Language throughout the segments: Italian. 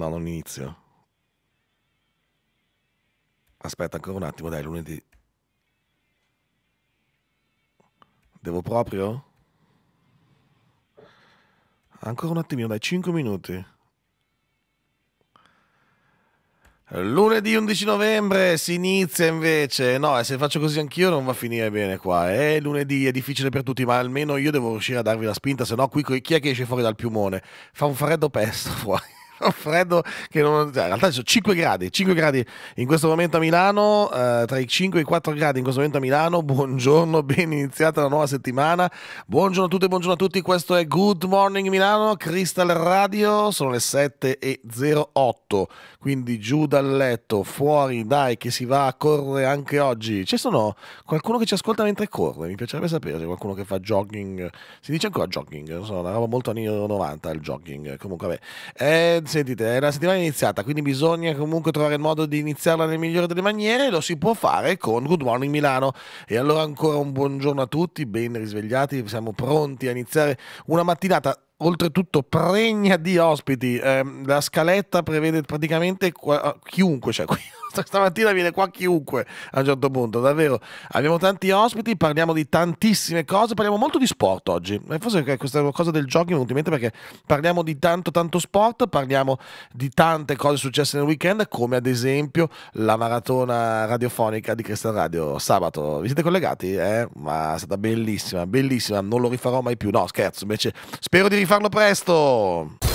No, non inizio. Aspetta ancora un attimo, dai, lunedì. Devo proprio? Ancora un attimino, dai, 5 minuti. Lunedì 11 novembre si inizia invece. No, e eh, se faccio così anch'io non va a finire bene qua. Eh. È lunedì, è difficile per tutti, ma almeno io devo riuscire a darvi la spinta, se no qui chi è che esce fuori dal piumone? Fa un freddo pesto fuori. freddo che non... Cioè, in realtà sono 5 gradi, 5 gradi in questo momento a Milano, eh, tra i 5 e i 4 gradi in questo momento a Milano. Buongiorno, ben iniziata la nuova settimana. Buongiorno a tutte, buongiorno a tutti, questo è Good Morning Milano, Crystal Radio, sono le 7.08, quindi giù dal letto, fuori, dai che si va a correre anche oggi. Ci sono qualcuno che ci ascolta mentre corre, mi piacerebbe sapere, qualcuno che fa jogging, si dice ancora jogging, non so, una roba molto anni 90 il jogging, comunque vabbè. Eh, sentite, è la settimana iniziata, quindi bisogna comunque trovare il modo di iniziarla nel migliore delle maniere e lo si può fare con Good Morning Milano. E allora ancora un buongiorno a tutti, ben risvegliati, siamo pronti a iniziare una mattinata oltretutto pregna di ospiti. Eh, la scaletta prevede praticamente chiunque, c'è cioè qui stamattina viene qua chiunque a un certo punto, davvero. Abbiamo tanti ospiti, parliamo di tantissime cose, parliamo molto di sport oggi. Forse questa cosa del jogging mi perché parliamo di tanto tanto sport, parliamo di tante cose successe nel weekend, come ad esempio la maratona radiofonica di Cristian Radio sabato. Vi siete collegati? Eh? Ma è stata bellissima, bellissima, non lo rifarò mai più. No, scherzo, invece spero di rifarlo presto.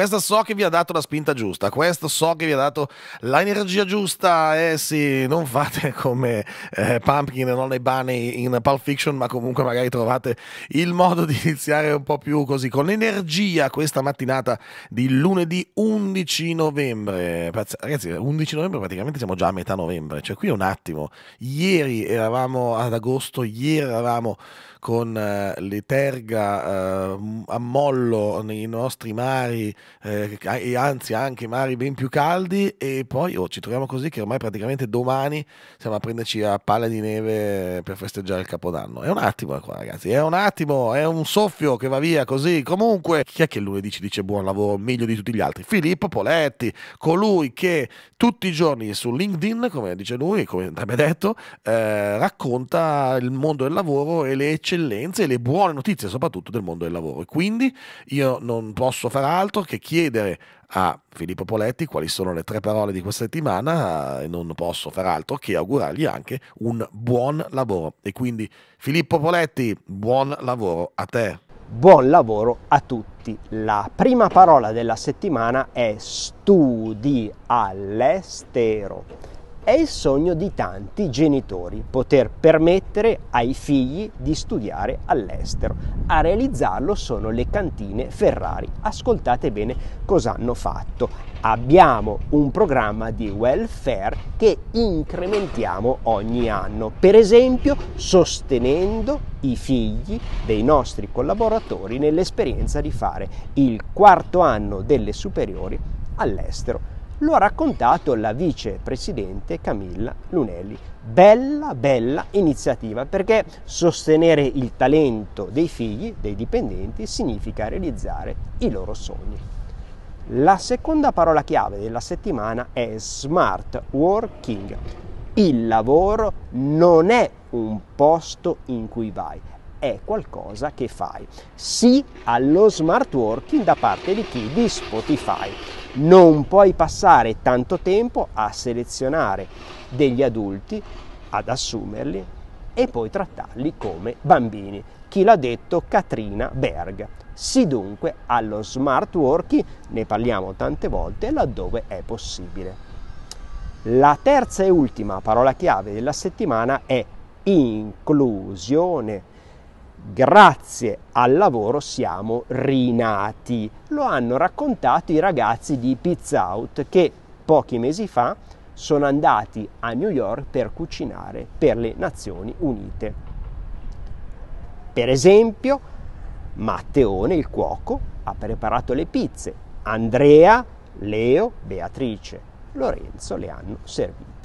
Questa so che vi ha dato la spinta giusta, questo so che vi ha dato l'energia giusta. Eh sì, non fate come eh, Pumpkin e Nonny Bunny in Pulp Fiction, ma comunque magari trovate il modo di iniziare un po' più così con l'energia questa mattinata di lunedì 11 novembre. Ragazzi, 11 novembre praticamente siamo già a metà novembre, cioè qui è un attimo. Ieri eravamo ad agosto, ieri eravamo con eh, terga eh, a mollo nei nostri mari, eh, e anzi anche mari ben più caldi, e poi oh, ci troviamo così che ormai praticamente domani siamo a prenderci a palla di neve per festeggiare il Capodanno. È un attimo qua ragazzi, è un attimo, è un soffio che va via così. Comunque, chi è che lunedì ci dice buon lavoro meglio di tutti gli altri? Filippo Poletti, colui che tutti i giorni su LinkedIn, come dice lui, come andrebbe detto, eh, racconta il mondo del lavoro e le eccellenze e le buone notizie soprattutto del mondo del lavoro. E quindi io non posso far altro che chiedere a Filippo Poletti quali sono le tre parole di questa settimana e non posso far altro che augurargli anche un buon lavoro. E quindi Filippo Poletti, buon lavoro a te. Buon lavoro a tutti. La prima parola della settimana è studi all'estero è il sogno di tanti genitori poter permettere ai figli di studiare all'estero. A realizzarlo sono le cantine Ferrari. Ascoltate bene cosa hanno fatto. Abbiamo un programma di welfare che incrementiamo ogni anno, per esempio sostenendo i figli dei nostri collaboratori nell'esperienza di fare il quarto anno delle superiori all'estero lo ha raccontato la vicepresidente Camilla Lunelli. Bella, bella iniziativa perché sostenere il talento dei figli, dei dipendenti, significa realizzare i loro sogni. La seconda parola chiave della settimana è smart working. Il lavoro non è un posto in cui vai, è qualcosa che fai. Sì allo smart working da parte di chi? Di Spotify non puoi passare tanto tempo a selezionare degli adulti, ad assumerli e poi trattarli come bambini. Chi l'ha detto? Katrina Berg. Sì dunque allo smart working, ne parliamo tante volte, laddove è possibile. La terza e ultima parola chiave della settimana è inclusione grazie al lavoro siamo rinati. Lo hanno raccontato i ragazzi di Pizza Out che pochi mesi fa sono andati a New York per cucinare per le Nazioni Unite. Per esempio, Matteone, il cuoco, ha preparato le pizze. Andrea, Leo, Beatrice, Lorenzo le hanno servite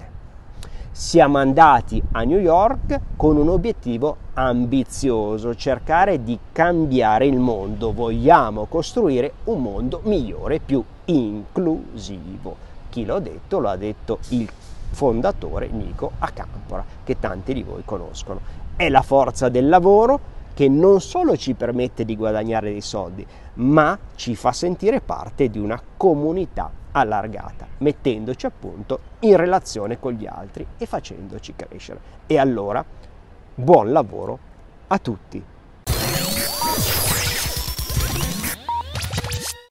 siamo andati a New York con un obiettivo ambizioso, cercare di cambiare il mondo, vogliamo costruire un mondo migliore, più inclusivo. Chi l'ha detto? L'ha detto il fondatore Nico Acampora, che tanti di voi conoscono. È la forza del lavoro che non solo ci permette di guadagnare dei soldi, ma ci fa sentire parte di una comunità allargata, mettendoci appunto in relazione con gli altri e facendoci crescere. E allora buon lavoro a tutti!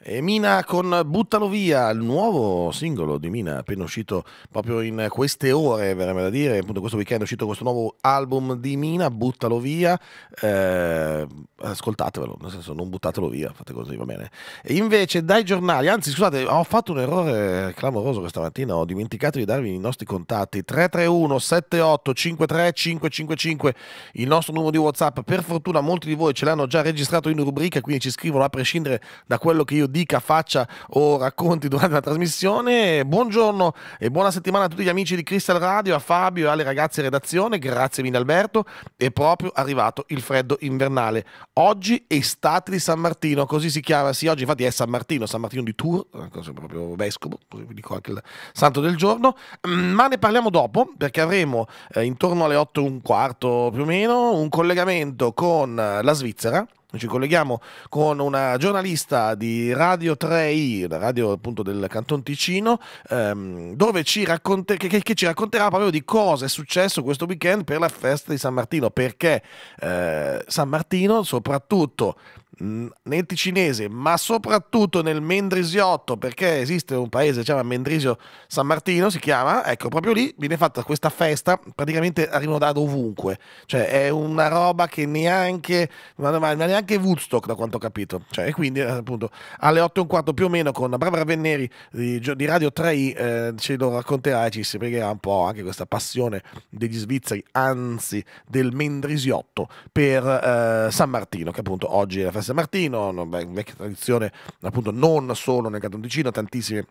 E Mina con Buttalo Via, il nuovo singolo di Mina, appena uscito proprio in queste ore, verrebbe da dire, appunto questo weekend è uscito questo nuovo album di Mina, Buttalo Via, eh, ascoltatevelo, nel senso non buttatelo via, fate così, va bene. E invece dai giornali, anzi scusate, ho fatto un errore clamoroso questa mattina, ho dimenticato di darvi i nostri contatti, 331 78 53 555, il nostro numero di Whatsapp, per fortuna molti di voi ce l'hanno già registrato in rubrica, quindi ci scrivono a prescindere da quello che io dica, faccia o racconti durante la trasmissione. Buongiorno e buona settimana a tutti gli amici di Crystal Radio, a Fabio e alle ragazze in redazione. Grazie mille Alberto. È proprio arrivato il freddo invernale. Oggi estate di San Martino, così si chiama. Sì, oggi infatti è San Martino, San Martino di Tours, proprio vescovo, così vi dico anche il santo del giorno. Mm, ma ne parliamo dopo perché avremo eh, intorno alle 8 e un quarto più o meno un collegamento con la Svizzera ci colleghiamo con una giornalista di Radio 3i, la radio appunto del Canton Ticino, ehm, ci racconte, che, che, ci racconterà proprio di cosa è successo questo weekend per la festa di San Martino, perché eh, San Martino soprattutto nel ticinese, ma soprattutto nel Mendrisiotto, perché esiste un paese, si chiama Mendrisio San Martino, si chiama, ecco, proprio lì viene fatta questa festa, praticamente arrivano da dovunque, cioè è una roba che neanche, ma, ma neanche Woodstock da quanto ho capito, cioè, e quindi eh, appunto alle 8 e un quarto più o meno con Barbara Venneri di, di Radio 3i eh, ce lo racconterà e ci spiegherà un po' anche questa passione degli svizzeri, anzi del Mendrisiotto per eh, San Martino, che appunto oggi è la festa San Martino, vecchia tradizione appunto non solo nel Canton Ticino, tantissime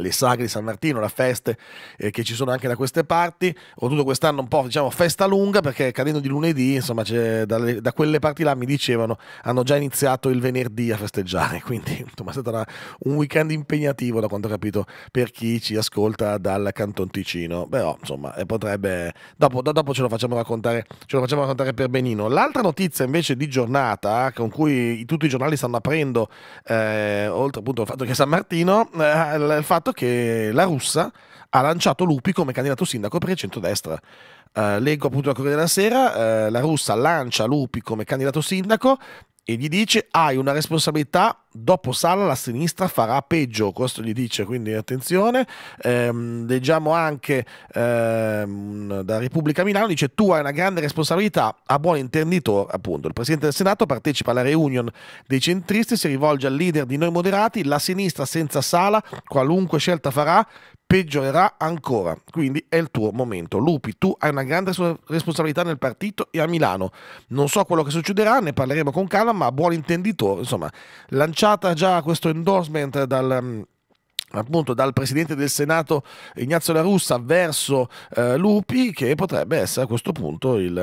le sagre di San Martino, la feste eh, che ci sono anche da queste parti. Ho avuto quest'anno un po', diciamo, festa lunga perché cadendo di lunedì, insomma, dalle, da quelle parti là mi dicevano hanno già iniziato il venerdì a festeggiare, quindi insomma, è stato una, un weekend impegnativo da quanto ho capito per chi ci ascolta dal Canton Ticino. Però, insomma, eh, potrebbe dopo, dopo ce, lo facciamo raccontare, ce lo facciamo raccontare per benino. L'altra notizia invece di giornata eh, con cui tutti i giornali stanno aprendo eh, oltre appunto al fatto che San Martino eh, il fatto fatto che la russa ha lanciato Lupi come candidato sindaco per il centro-destra. Eh, leggo appunto la Corriere della Sera, uh, la russa lancia Lupi come candidato sindaco e gli dice hai una responsabilità, dopo Sala la sinistra farà peggio, questo gli dice, quindi attenzione. Um, leggiamo anche um, da Repubblica Milano, dice tu hai una grande responsabilità, a buon intenditore appunto. Il Presidente del Senato partecipa alla reunion dei centristi, si rivolge al leader di noi moderati, la sinistra senza Sala, qualunque scelta farà, peggiorerà ancora. Quindi è il tuo momento. Lupi, tu hai una grande responsabilità nel partito e a Milano. Non so quello che succederà, ne parleremo con calma, ma buon intenditore. Insomma, lanciata già questo endorsement dal mm, appunto dal presidente del Senato Ignazio La Russa verso eh, Lupi che potrebbe essere a questo punto il,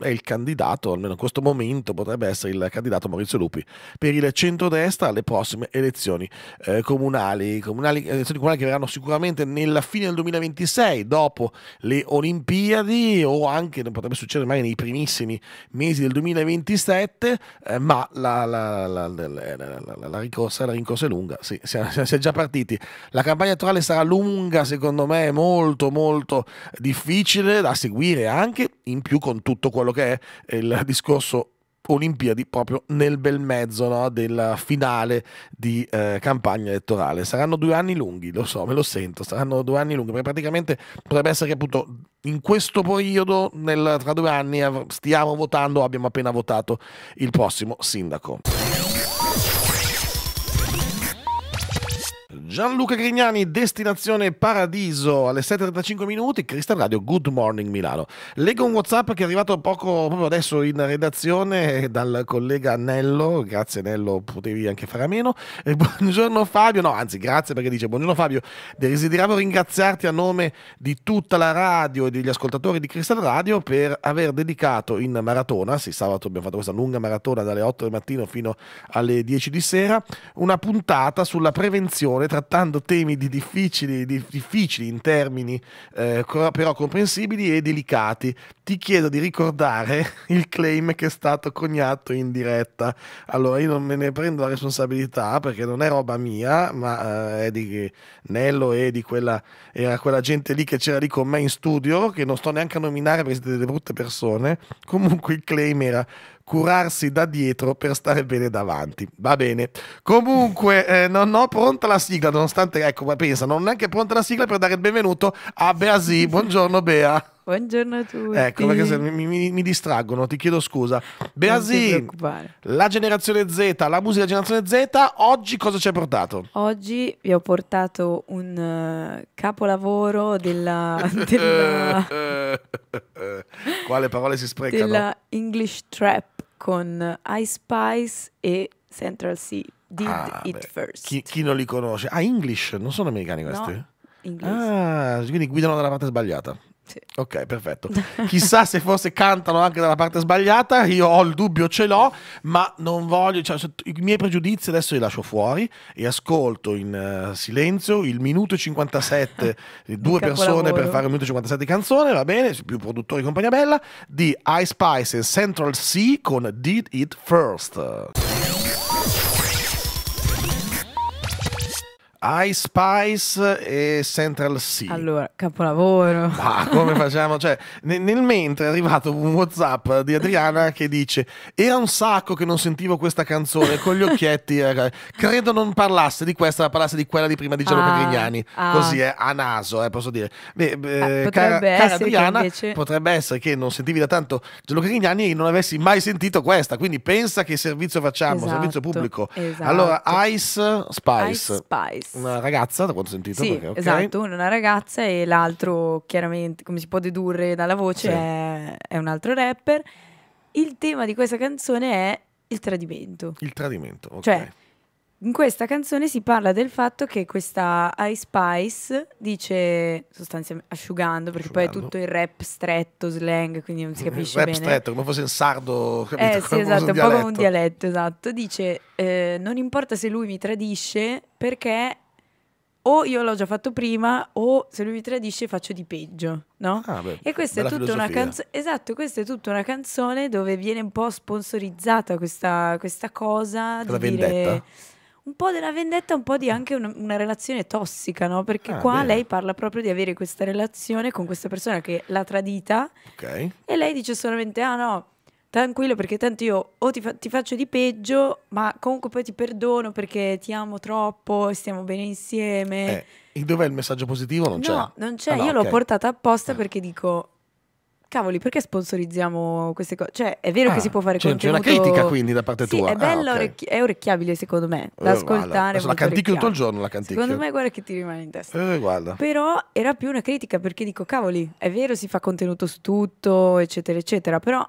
eh, il, candidato, almeno in questo momento potrebbe essere il candidato Maurizio Lupi per il centrodestra alle prossime elezioni eh, comunali, comunali, elezioni comunali che verranno sicuramente nella fine del 2026 dopo le Olimpiadi o anche non potrebbe succedere mai nei primissimi mesi del 2027 ma la, la, la, la, ricorsa, la rincorsa è lunga, sì, siamo, siamo già partiti la campagna elettorale sarà lunga, secondo me, molto molto difficile da seguire anche in più con tutto quello che è il discorso Olimpiadi proprio nel bel mezzo no, della finale di eh, campagna elettorale. Saranno due anni lunghi, lo so, me lo sento, saranno due anni lunghi, perché praticamente potrebbe essere che appunto in questo periodo, nel, tra due anni, stiamo votando abbiamo appena votato il prossimo sindaco. Gianluca Grignani, Destinazione Paradiso alle 7.35 minuti, Crystal Radio, Good Morning Milano. Leggo un WhatsApp che è arrivato poco, proprio adesso in redazione dal collega Nello, grazie Nello, potevi anche fare a meno. E buongiorno Fabio, no anzi grazie perché dice buongiorno Fabio, desideravo ringraziarti a nome di tutta la radio e degli ascoltatori di Crystal Radio per aver dedicato in maratona, sì sabato abbiamo fatto questa lunga maratona dalle 8 del mattino fino alle 10 di sera, una puntata sulla prevenzione tra trattando temi di difficili, di difficili in termini eh, però comprensibili e delicati. Ti chiedo di ricordare il claim che è stato coniato in diretta. Allora, io non me ne prendo la responsabilità perché non è roba mia, ma eh, è di Nello e di quella, era quella gente lì che c'era lì con me in studio, che non sto neanche a nominare perché siete delle brutte persone. Comunque il claim era curarsi da dietro per stare bene davanti. Va bene. Comunque, eh, non ho pronta la sigla, nonostante, ecco, ma pensa, non ho neanche pronta la sigla per dare il benvenuto a Bea Buongiorno, Bea. Buongiorno a tutti. Ecco, perché se mi, mi, mi distraggono, ti chiedo scusa. Beasi, la generazione Z, la musica della generazione Z, oggi cosa ci hai portato? Oggi vi ho portato un uh, capolavoro della... della Quale parole si sprecano? Della English Trap con Ice Spice e Central Sea. Did ah, It beh. First. Chi, chi, non li conosce? Ah, English, non sono americani questi? No, English. Ah, quindi guidano dalla parte sbagliata. Ok, perfetto. Chissà se forse cantano anche dalla parte sbagliata, io ho il dubbio, ce l'ho, ma non voglio, cioè, i miei pregiudizi adesso li lascio fuori e ascolto in uh, silenzio il minuto 57, due persone per fare un minuto 57 di canzone, va bene, più produttori compagnia bella, di Ice Spice e Central Sea con Did It First. High Spice e Central Sea. Allora, capolavoro. Ma come facciamo? Cioè, nel, nel mentre è arrivato un WhatsApp di Adriana che dice: Era un sacco che non sentivo questa canzone con gli occhietti. Eh, credo non parlasse di questa, ma parlasse di quella di prima di Gianluca ah, Grignani. Ah. Così è, a naso, eh, posso dire. Beh, eh, ah, potrebbe cara, cara Adriana, invece... potrebbe essere che non sentivi da tanto Gianluca Grignani e non avessi mai sentito questa. Quindi pensa che servizio facciamo, esatto, servizio pubblico. Esatto. Allora, Ice Spice. Ice Spice una ragazza, da quanto ho sentito. Sì, perché, okay. esatto, una ragazza e l'altro, chiaramente, come si può dedurre dalla voce, sì. è, è un altro rapper. Il tema di questa canzone è il tradimento. Il tradimento, ok. Cioè, in questa canzone si parla del fatto che questa Ice Spice dice, sostanzialmente asciugando, perché asciugando. poi è tutto il rap stretto, slang, quindi non si capisce rap bene. Rap stretto, come fosse in sardo, capito? Eh sì, come esatto, un po' come un dialetto, esatto. Dice, eh, non importa se lui mi tradisce, perché o io l'ho già fatto prima o se lui mi tradisce faccio di peggio, no? Ah, beh, e questa è tutta filosofia. una canzone, esatto, questa è tutta una canzone dove viene un po' sponsorizzata questa, questa cosa La di un po' della vendetta, un po' di anche un, una relazione tossica, no? Perché ah, qua bene. lei parla proprio di avere questa relazione con questa persona che l'ha tradita okay. e lei dice solamente ah no, tranquillo perché tanto io o ti, fa- ti, faccio di peggio, ma comunque poi ti perdono perché ti amo troppo, stiamo bene insieme. Eh, dov'è il messaggio positivo? Non no, c'è. non c'è. Ah, no, io okay. l'ho portata apposta eh. perché dico... Cavoli, perché sponsorizziamo queste cose? Cioè, è vero ah, che si può fare cioè, contenuto... C'è una critica quindi da parte sì, tua. È ah, bello, ah, okay. orecchi- è orecchiabile secondo me, eh, da ascoltare. Vale. La canticchio tutto il giorno, la canticchio. Secondo me guarda che ti rimane in testa. Eh, guarda. Però era più una critica perché dico, cavoli, è vero si fa contenuto su tutto, eccetera, eccetera, però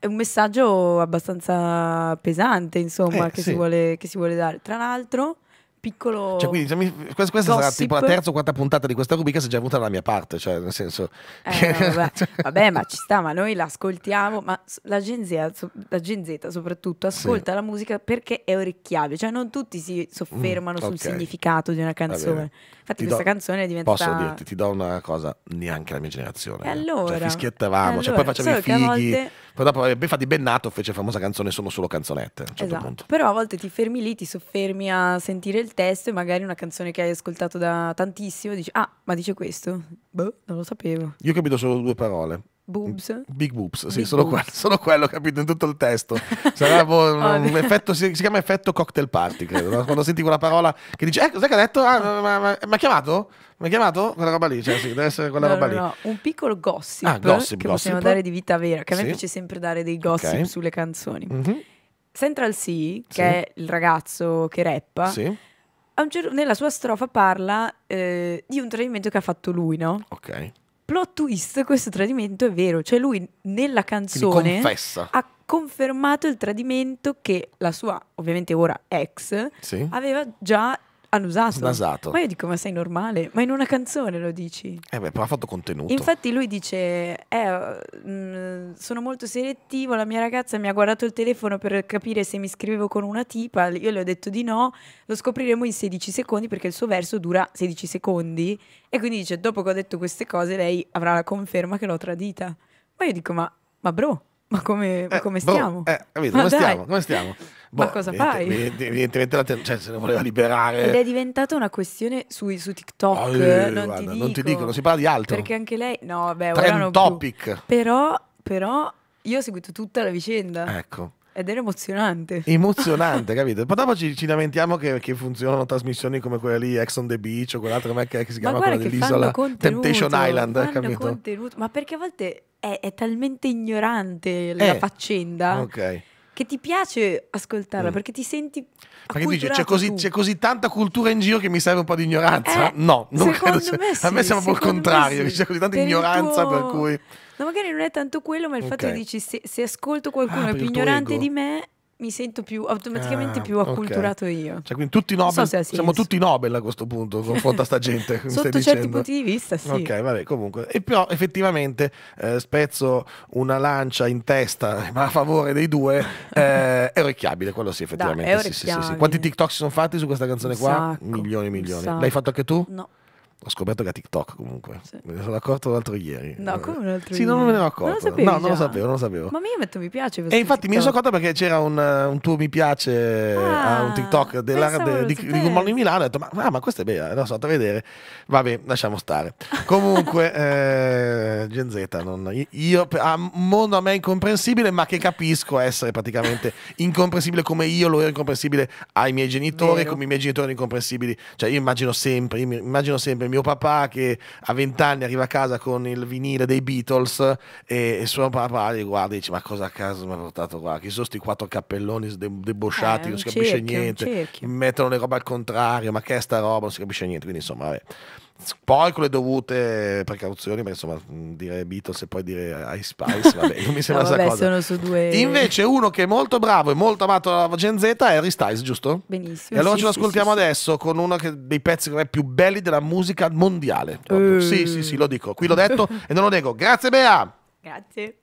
è un messaggio abbastanza pesante, insomma, eh, che, sì. si vuole, che si vuole dare. Tra l'altro, piccolo. Cioè, quindi, mi, questa, questa sarà tipo la terza o quarta puntata di questa rubrica, è già avuta venuta dalla mia parte, cioè, nel senso. Eh, no, vabbè. Cioè, vabbè. ma ci sta, ma noi l'ascoltiamo, ma la Gen Z, la Gen Z soprattutto ascolta sì. la musica perché è orecchiabile, cioè non tutti si soffermano mm, okay. sul significato di una canzone. Infatti, ti questa do, canzone è diventata. Posso dirti, ti do una cosa, neanche la mia generazione. E eh. cioè, allora? Cioè, fischiettavamo, allora, cioè, poi facciamo i fighi. Poi dopo eh, Befati Bennato fece la famosa canzone Sono solo canzonette. A un certo esatto. punto. Però a volte ti fermi lì, ti soffermi a sentire il il testo e magari una canzone che hai ascoltato da tantissimo dici, ah, ma dice questo? Boh, non lo sapevo. Io ho capito solo due parole. Boobs? Big boobs, sì, solo, quello, Que solo, capito in tutto il testo. Sarà boh, un, ah, effetto, si, si, chiama effetto cocktail party, credo. No? Quando senti quella parola che dici, eh, cos'è che ha detto? Ah, mi ha chiamato? Mi ha chiamato? Quella roba lì, cioè sì, deve essere quella no, roba no, lì. No, un piccolo gossip, ah, gossip che gossip. possiamo dare di vita vera, che a me sì. piace sempre dare dei gossip okay. sulle canzoni. Mm -hmm. Central C, che sì. è il ragazzo che rappa, sì a un cer- nella sua strofa parla eh, di un tradimento che ha fatto lui, no? Ok. Plot twist, questo tradimento è vero, cioè lui nella canzone ha confermato il tradimento che la sua, ovviamente ora ex, sì. aveva già hanno usato? Snasato. Ma io dico, ma sei normale? Ma in una canzone lo dici? Eh beh, però ha fatto contenuto. Infatti lui dice, eh, mh, mm, sono molto selettivo, la mia ragazza mi ha guardato il telefono per capire se mi scrivevo con una tipa, io le ho detto di no, lo scopriremo in 16 secondi perché il suo verso dura 16 secondi e quindi dice, dopo che ho detto queste cose lei avrà la conferma che l'ho tradita. Ma io dico, ma, ma bro, ma come, ma eh, come boh, stiamo? Boh, eh, capito, ma come, stiamo, come stiamo? Boh, ma cosa fai? Evidentemente la cioè, se ne voleva liberare. Ed è diventata una questione su, su TikTok. Oh, eh, non, guarda, ti non, ti dico, non si parla di altro. Perché anche lei, no, beh, Trend ora non topic. Più. Però, però, io ho seguito tutta la vicenda. Ecco. Ed era emozionante. Emozionante, capito? Poi dopo ci, ci lamentiamo che, che, funzionano trasmissioni come quella lì, Ex on the Beach o quell'altra, come che, si chiama quella dell'isola? Temptation Island, eh, capito? Contenuto. Ma perché a volte è, è talmente ignorante la eh, faccenda. Ok che ti piace ascoltarla mm. perché ti senti Ma perché dici c'è così, c'è così, tanta cultura in giro che mi serve un po' di ignoranza eh, no non credo me sì, a me sembra proprio il contrario sì. c'è così tanta per ignoranza tuo... per cui no magari non è tanto quello ma il okay. fatto che dici se, se ascolto qualcuno ah, più ignorante ego. di me mi sento più automaticamente ah, più acculturato okay. io. Cioè, quindi tutti Nobel, so siamo tutti Nobel a questo punto, confronto a sta gente. Sotto certi punti di vista, sì. Ok, vabbè, comunque. E però effettivamente eh, spezzo una lancia in testa, ma a favore dei due, eh, è orecchiabile, quello sì, effettivamente. Da, sì, sì, sì, Quanti TikTok si sono fatti su questa canzone qua? Milioni, milioni. L'hai fatto anche tu? No. Ho scoperto che ha TikTok comunque. Sì. Me ne sono accorto l'altro ieri. No, come l'altro sì, ieri? Sì, non me ne ero accorto. Non lo no, già. non lo sapevo, non lo sapevo. Ma io metto mi piace. E infatti TikTok. mi sono accorto perché c'era un, un tuo mi piace ah, a un ah, TikTok della, de, di, Good Morning Milano. Ho detto, ma, ah, ma questa è bella, adesso andate a vedere. Vabbè, lasciamo stare. Comunque, eh, Gen Z, non, io, a mondo a me incomprensibile, ma che capisco essere praticamente incomprensibile come io lo ero incomprensibile ai miei genitori, Vero. come i miei genitori erano incomprensibili. Cioè, io immagino sempre, io immagino sempre mio papà che a vent'anni arriva a casa con il vinile dei Beatles e, e suo papà gli guarda e dice ma cosa a caso mi ha portato qua? Chi sono questi quattro cappelloni debosciati, eh, non si capisce niente, mettono le robe al contrario, ma che è sta roba, non si capisce niente, quindi insomma vabbè. Poi con le dovute precauzioni, perché insomma dire Beatles e poi dire Ice Spice, vabbè, non mi sembra no, vabbè, cosa. sono su due. Invece uno che è molto bravo e molto amato dalla Gen Z è Harry Styles, giusto? Benissimo. E allora sì, ce lo ascoltiamo sì, adesso sì. con uno dei pezzi più belli della musica mondiale. Uh. Sì, sì, sì, lo dico. Qui l'ho detto e non lo nego. Grazie Bea! Grazie.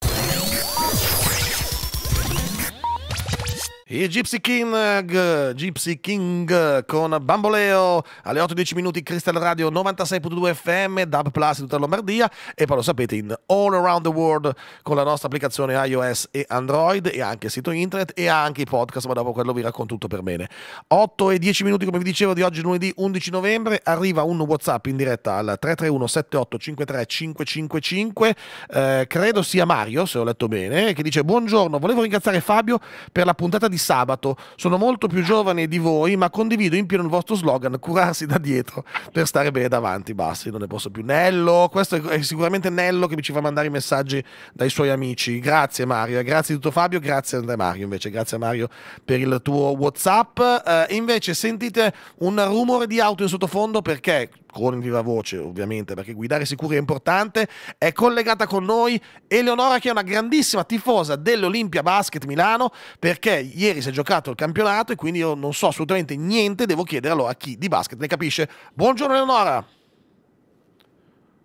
I Gypsy King, eh, Gypsy King eh, con Bamboleo alle 8-10 minuti Crystal Radio 96.2 FM, Dub Plus in tutta Lombardia e poi lo sapete in All Around the World con la nostra applicazione iOS e Android e anche il sito internet e anche i podcast, ma dopo quello vi racconto tutto per bene. 8 e 10 minuti come vi dicevo di oggi lunedì 11 novembre arriva un Whatsapp in diretta al 331 78 53 555, eh, credo sia Mario se ho letto bene, che dice buongiorno, volevo ringraziare Fabio per la puntata di di sabato. Sono molto più giovane di voi, ma condivido in pieno il vostro slogan, curarsi da dietro per stare bene davanti. Basta, non ne posso più. Nello, questo è sicuramente Nello che ci fa mandare i messaggi dai suoi amici. Grazie Mario, grazie di tutto Fabio, grazie Andrea Mario invece, grazie a Mario per il tuo Whatsapp. Eh, invece sentite un rumore di auto in sottofondo perché con viva voce, ovviamente, perché guidare sicuri è importante. È collegata con noi Eleonora, che è una grandissima tifosa dell'Olimpia Basket Milano, perché ieri si è giocato il campionato e quindi io non so assolutamente niente, devo chiedere allora a chi di basket ne capisce. Buongiorno Eleonora!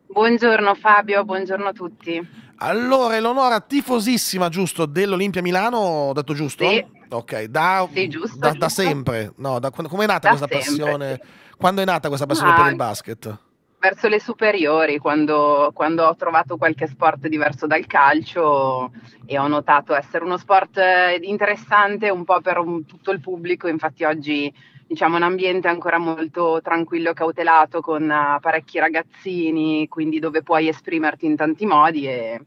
Buongiorno Fabio, buongiorno a tutti. Allora, Eleonora, tifosissima, giusto, dell'Olimpia Milano, ho detto giusto? Sì. Ok, da, sì, giusto, da, giusto. da sempre. No, da, come è nata questa sempre. passione? Quando è nata questa passione ah, per il basket? Verso le superiori, quando, quando, ho trovato qualche sport diverso dal calcio e ho notato essere uno sport eh, interessante un po' per un, tutto il pubblico, infatti oggi diciamo un ambiente ancora molto tranquillo e cautelato con eh, parecchi ragazzini, quindi dove puoi esprimerti in tanti modi e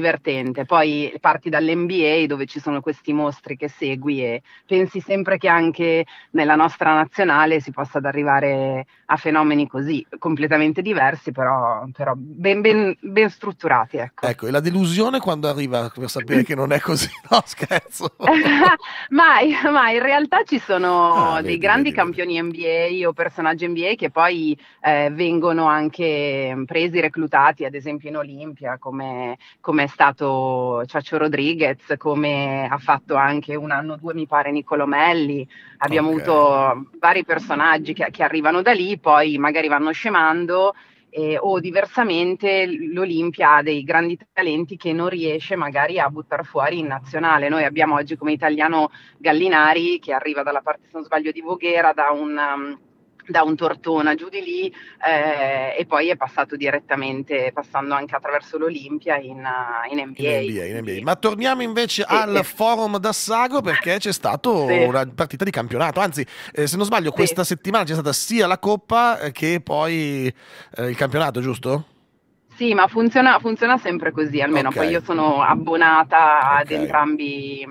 divertente. Poi parti dall'NBA dove ci sono questi mostri che segui e pensi sempre che anche nella nostra nazionale si possa arrivare a fenomeni così completamente diversi, però, però ben, ben, ben, strutturati. Ecco. ecco, e la delusione quando arriva per sapere che non è così? No, scherzo. mai, ma in realtà ci sono ah, dei vedi, grandi vedi, campioni vedi. NBA o personaggi NBA che poi eh, vengono anche presi, reclutati, ad esempio in Olimpia, come, come stato Ciaccio Rodriguez, come ha fatto anche un anno o due, mi pare, Nicolo Melli. Abbiamo okay. avuto vari personaggi che, che arrivano da lì, poi magari vanno scemando eh, o diversamente l'Olimpia ha dei grandi talenti che non riesce magari a buttare fuori in nazionale. Noi abbiamo oggi come italiano Gallinari che arriva dalla parte, se non sbaglio, di Voghera, da un um, da un tortona giù di lì eh, e poi è passato direttamente, passando anche attraverso l'Olimpia in, eh, in, NBA, in, NBA, in NBA. Ma torniamo invece sì, al sì. forum d'Assago perché c'è stata sì. una partita di campionato, anzi eh, se non sbaglio questa settimana c'è stata sia la Coppa eh, che poi eh, il campionato, giusto? Sì, ma funziona, funziona sempre così, almeno okay. poi io sono abbonata okay. ad entrambi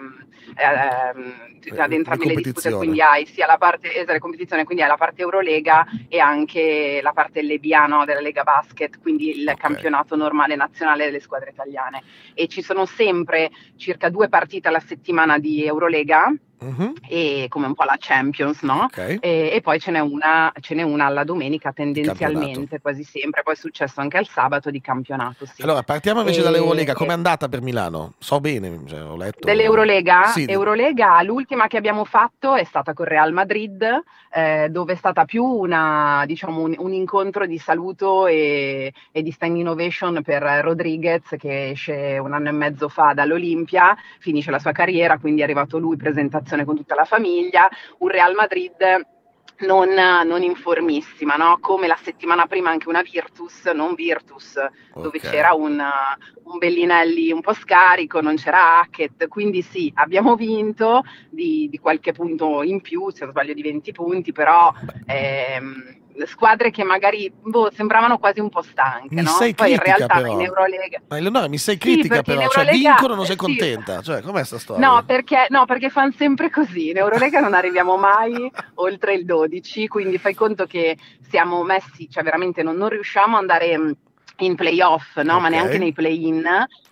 ehm, eh, addentrarmi le dispute, quindi hai sia la parte esatto, eh, competizione, quindi hai la parte Eurolega e anche la parte lebiano della Lega Basket, quindi il okay. campionato normale nazionale delle squadre italiane. E ci sono sempre circa due partite alla settimana di Eurolega uh-huh. e come un po' la Champions, no? Okay. E, e, poi ce n'è, una, ce n'è, una, alla domenica tendenzialmente, quasi sempre, poi è successo anche al sabato di campionato. Sì. Allora partiamo invece e... dall'Eurolega, com'è andata per Milano? So bene, cioè, ho letto. Dell'Eurolega? Sì. Eurolega, l'ultima che abbiamo fatto è stata con Real Madrid, eh, dove è stata più una, diciamo, un, un, incontro di saluto e, e di stand innovation per Rodriguez che esce un anno e mezzo fa dall'Olimpia, finisce la sua carriera, quindi è arrivato lui presentazione celebrazione con tutta la famiglia, un Real Madrid non, non, informissima, no? come la settimana prima anche una Virtus, non Virtus, okay. dove c'era un, un, Bellinelli un po' scarico, non c'era Hackett, quindi sì, abbiamo vinto di, di qualche punto in più, se non sbaglio di 20 punti, però ehm, squadre che magari boh, sembravano quasi un po' stanche, mi no? Poi critica, in realtà però. in Eurolega. Ma Eleonora, mi sei critica sì, però, cioè vincono non sei contenta, sì. cioè com'è sta storia? No, perché, no, perché fanno sempre così, in Eurolega non arriviamo mai oltre il 12, quindi fai conto che siamo messi, cioè veramente non, non riusciamo ad andare mm, in playoff, no? okay. ma neanche nei play-in,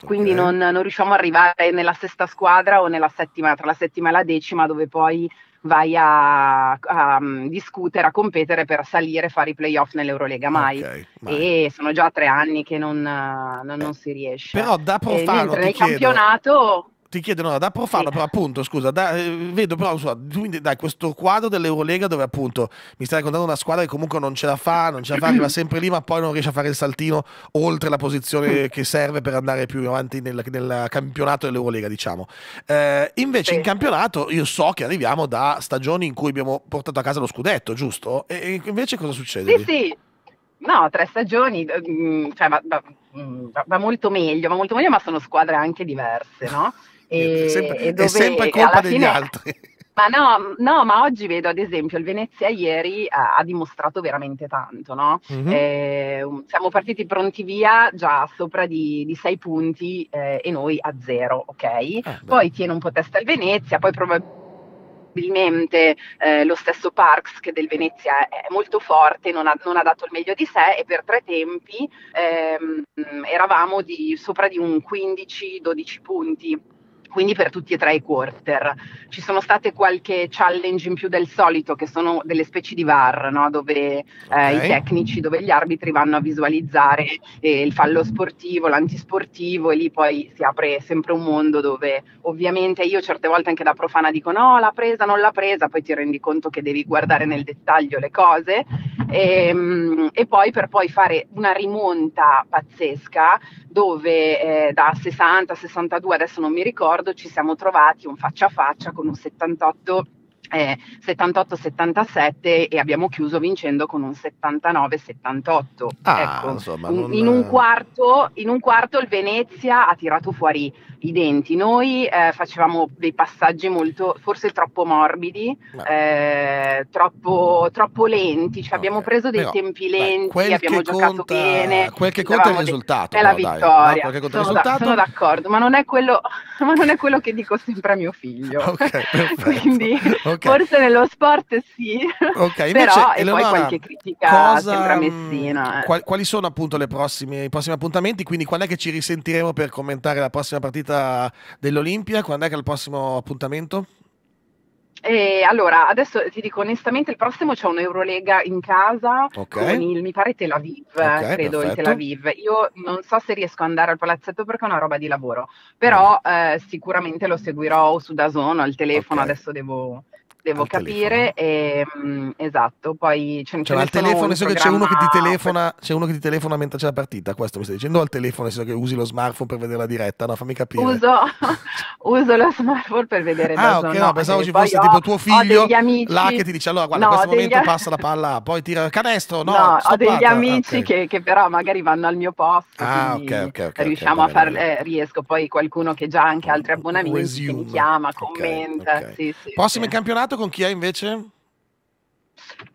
quindi okay. non, non, riusciamo ad arrivare nella sesta squadra o nella settima, tra la settima e la decima, dove poi vai a, a mm, discutere, a competere per salire e fare i playoff nell'Eurolega mai. Okay, mai. E sono già tre anni che non, non, non eh, si riesce. Però da profano. E mentre nel chiedo... campionato ti chiedono da profarlo, sì. però appunto, scusa, da, eh, vedo però scusa, tu, dai, questo quadro dell'Eurolega dove appunto mi stai raccontando una squadra che comunque non ce la fa, non ce la fa, arriva sempre lì, ma poi non riesce a fare il saltino oltre la posizione mm. che serve per andare più avanti nel, nel campionato dell'Eurolega, diciamo. Eh, invece sì. in campionato io so che arriviamo da stagioni in cui abbiamo portato a casa lo scudetto, giusto? E, invece cosa succede? Sì, sì. No, tre stagioni, mm, cioè, va, mm, va, va, molto meglio, va molto meglio, ma sono squadre anche diverse, no? E, sempre, e dove, è sempre colpa degli fine, altri. Ma no, no, ma oggi vedo ad esempio il Venezia ieri ha, ha dimostrato veramente tanto, no? Mm-hmm. Eh, um, siamo partiti pronti via già sopra di, di 6 punti eh, e noi a zero, ok? Ah, poi tiene un po' testa il Venezia, poi probabilmente probabilmente eh, lo stesso Parks che del Venezia è molto forte, non ha, non ha, dato il meglio di sé e per tre tempi ehm, eravamo di, sopra di un 15-12 punti quindi per tutti e tre i quarter. Ci sono state qualche challenge in più del solito, che sono delle specie di VAR, no? dove okay. eh, i tecnici, dove gli arbitri vanno a visualizzare eh, il fallo sportivo, l'antisportivo, e lì poi si apre sempre un mondo dove ovviamente io certe volte anche da profana dico no, l'ha presa, non l'ha presa, poi ti rendi conto che devi guardare nel dettaglio le cose. E, ehm, e poi per poi fare una rimonta pazzesca dove eh, da 60 62, adesso non mi ricordo, ci siamo trovati un faccia a faccia con un 78 eh, 78-77 e abbiamo chiuso vincendo con un 79-78. Ah, ecco, insomma, non... in, un quarto, in, un quarto, il Venezia ha tirato fuori i denti. Noi eh, facevamo dei passaggi molto, forse troppo morbidi, no. eh, troppo, troppo, lenti, cioè, okay. abbiamo preso dei Però, tempi lenti, beh, abbiamo giocato conta, bene. Quel che conta è il risultato. È la però, vittoria. Dai, no? sono, risultato. Da, sono, d'accordo, ma non, quello, ma non, è quello, che dico sempre a mio figlio. Okay, Quindi okay. forse nello sport sì, okay, invece, però e poi qualche critica cosa, sembra messina. Eh. Quali sono appunto prossime, i prossimi appuntamenti? Quindi qual è che ci risentiremo per commentare la prossima partita puntata dell'Olimpia. Quando è che è il prossimo appuntamento? E allora, adesso ti dico onestamente, il prossimo c'è un Eurolega in casa okay. con il, mi pare Tel Aviv, okay, eh, credo perfetto. Tel Aviv. Io non so se riesco ad andare al palazzetto perché è una roba di lavoro, però mm. eh, sicuramente lo seguirò su Dazon, al telefono, okay. adesso devo, devo al capire. E, ehm, mh, esatto, poi c'è ne cioè, al telefono, nel senso che c'è uno, che ti telefona, c'è uno che ti telefona mentre c'è la partita, questo mi stai dicendo al telefono, nel senso che usi lo smartphone per vedere la diretta, no, fammi capire. Uso, uso lo smartphone per vedere la Ah, ok, no, no pensavo ci fosse tipo tuo figlio là che ti dice allora guarda, in questo momento a... passa la palla, poi tira il canestro, no, no ho degli ah, amici okay. che, che, però magari vanno al mio posto, ah, okay, okay, riusciamo a farle, eh, riesco, poi qualcuno che già anche altri abbonamenti mi chiama, commenta. Prossimo campionato campionato con chi è invece?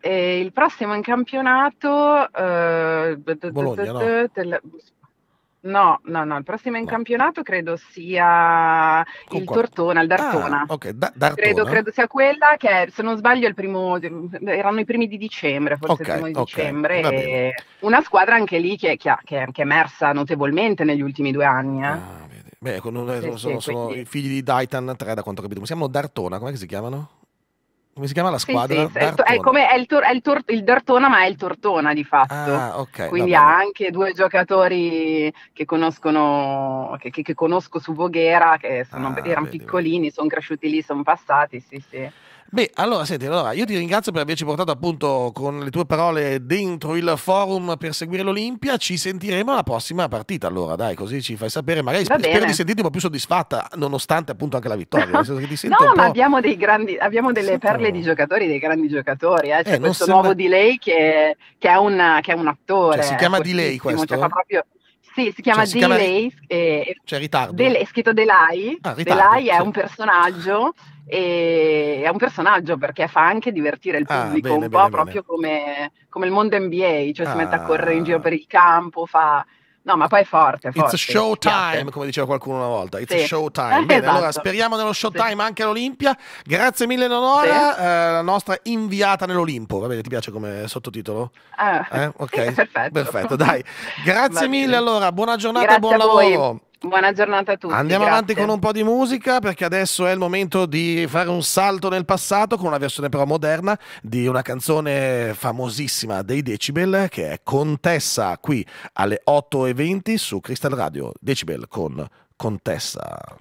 E il prossimo in campionato... Eh, Bologna, no? Del... No, no, no, il prossimo in no. campionato credo sia Con il quattro. Tortona, il ah, Dartona. Ah, ok, da Dartona. Credo, credo, sia quella che, è, se non sbaglio, il primo, erano i primi di dicembre, forse okay, il primo di okay. dicembre. una squadra anche lì che, che, che, è emersa notevolmente negli ultimi due anni. Eh. Ah, Beh, sono, sì, sono, sì, sono i figli di Daitan 3, da quanto ho capito. Siamo Dartona, come si chiamano? come si chiama la squadra? Sì, sì, è, come, è, il, tor, è il, tor, il, Dortona, ma è il Tortona di fatto. Ah, okay, Quindi ha anche due giocatori che, conoscono, che, che, che conosco su Voghera, che sono, ah, erano vedi, piccolini, sono cresciuti lì, sono passati. Sì, sì. Beh, allora senti, allora, io ti ringrazio per averci portato appunto con le tue parole dentro il forum per seguire l'Olimpia. Ci sentiremo alla prossima partita. Allora, dai, così ci fai sapere. Magari sp- spero di sentirti un po' più soddisfatta, nonostante appunto anche la vittoria. no, ma abbiamo, grandi, abbiamo delle sento... perle di giocatori, dei grandi giocatori. Eh. C'è eh, questo sembra... nuovo delay che, che, è una, che, è un attore. Cioè, si chiama delay questo. Cioè, fa proprio sì, si chiama cioè, Delay. Chiama... Eh, cioè ritardo. Delay, è scritto Delay. Ah, ritardo, Delay sì. è un personaggio e è un personaggio perché fa anche divertire il ah, pubblico ah, bene, un po' bene, proprio Come, come, il mondo NBA, cioè ah. si mette a correre in giro per il campo, fa No, ma poi è forte, forte. It's show time, come diceva qualcuno una volta. It's sì. show time. Bene, esatto. allora speriamo nello showtime sì. anche all'Olimpia. Grazie mille Leonora, sì. eh, la nostra inviata nell'Olimpo. Va bene, ti piace come sottotitolo? Ah, eh, ok, perfetto. perfetto. dai. Grazie mille allora, buona giornata Grazie e buon lavoro. Voi. Buona giornata a tutti. Andiamo grazie. avanti con un po' di musica perché adesso è il momento di fare un salto nel passato con una versione però moderna di una canzone famosissima dei Decibel che è Contessa qui alle 8.20 su Crystal Radio Decibel con Contessa.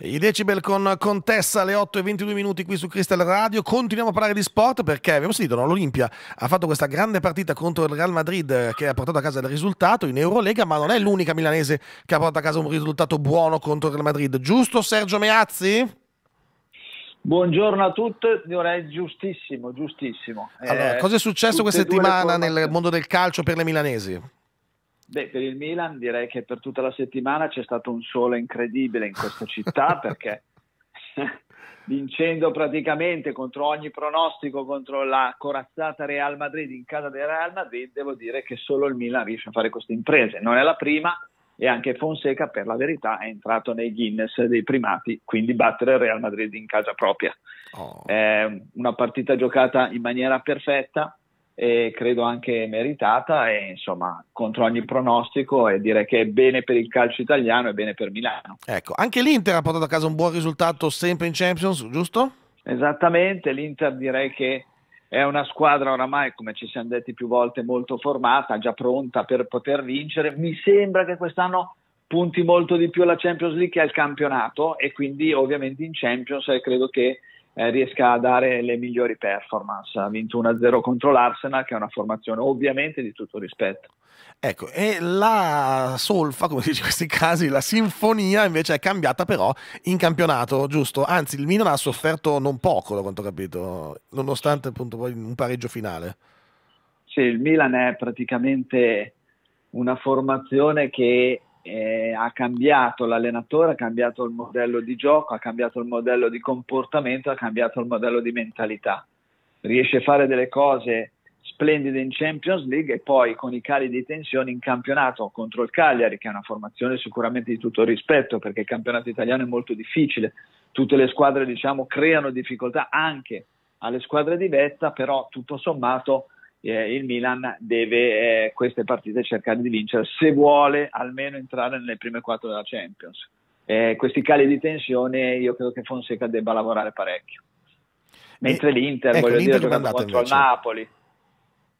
I decibel con Contessa alle 8 e 22 minuti qui su Crystal Radio. Continuiamo a parlare di sport perché abbiamo sentito no? l'Olimpia ha fatto questa grande partita contro il Real Madrid eh, che ha portato a casa il risultato in Eurolega, ma non è l'unica milanese che ha portato a casa un risultato buono contro il Real Madrid. Giusto Sergio Meazzi? Buongiorno a tutti, direi giustissimo, giustissimo. Allora, eh, cosa è successo eh, questa settimana nel mondo del calcio per le milanesi? Beh, per il Milan direi che per tutta la settimana c'è stato un sole incredibile in questa città perché vincendo praticamente contro ogni pronostico contro la corazzata Real Madrid in casa del Real Madrid, devo dire che solo il Milan riesce a fare queste imprese. Non è la prima e anche Fonseca, per la verità, è entrato nei Guinness dei primati, quindi battere il Real Madrid in casa propria. Oh. È una partita giocata in maniera perfetta, e credo anche meritata e insomma contro ogni pronostico e direi che è bene per il calcio italiano e bene per Milano. Ecco, anche l'Inter ha portato a casa un buon risultato sempre in Champions, giusto? Esattamente, l'Inter direi che è una squadra oramai, come ci siamo detti più volte, molto formata, già pronta per poter vincere. Mi sembra che quest'anno punti molto di più alla Champions League che al campionato e quindi ovviamente in Champions credo che eh, riesca a dare le migliori performance. Ha vinto 1-0 contro l'Arsenal, che è una formazione ovviamente di tutto rispetto. Ecco, e la solfa, come si dice in questi casi, la sinfonia invece è cambiata però in campionato, giusto? Anzi, il Milan ha sofferto non poco, da quanto ho capito, nonostante appunto poi un pareggio finale. Sì, il Milan è praticamente una formazione che eh, ha cambiato l'allenatore, ha cambiato il modello di gioco, ha cambiato il modello di comportamento, ha cambiato il modello di mentalità. Riesce a fare delle cose splendide in Champions League e poi con i cali di tensione in campionato contro il Cagliari, che è una formazione sicuramente di tutto rispetto, perché il campionato italiano è molto difficile, tutte le squadre diciamo, creano difficoltà anche alle squadre di vetta, però tutto sommato eh, il Milan deve eh, queste partite cercare di vincere se vuole almeno entrare nelle prime quattro della Champions. Eh, questi cali di tensione io credo che Fonseca debba lavorare parecchio. Mentre eh, l'Inter, ecco, voglio l'Inter dire, giocando contro il Napoli.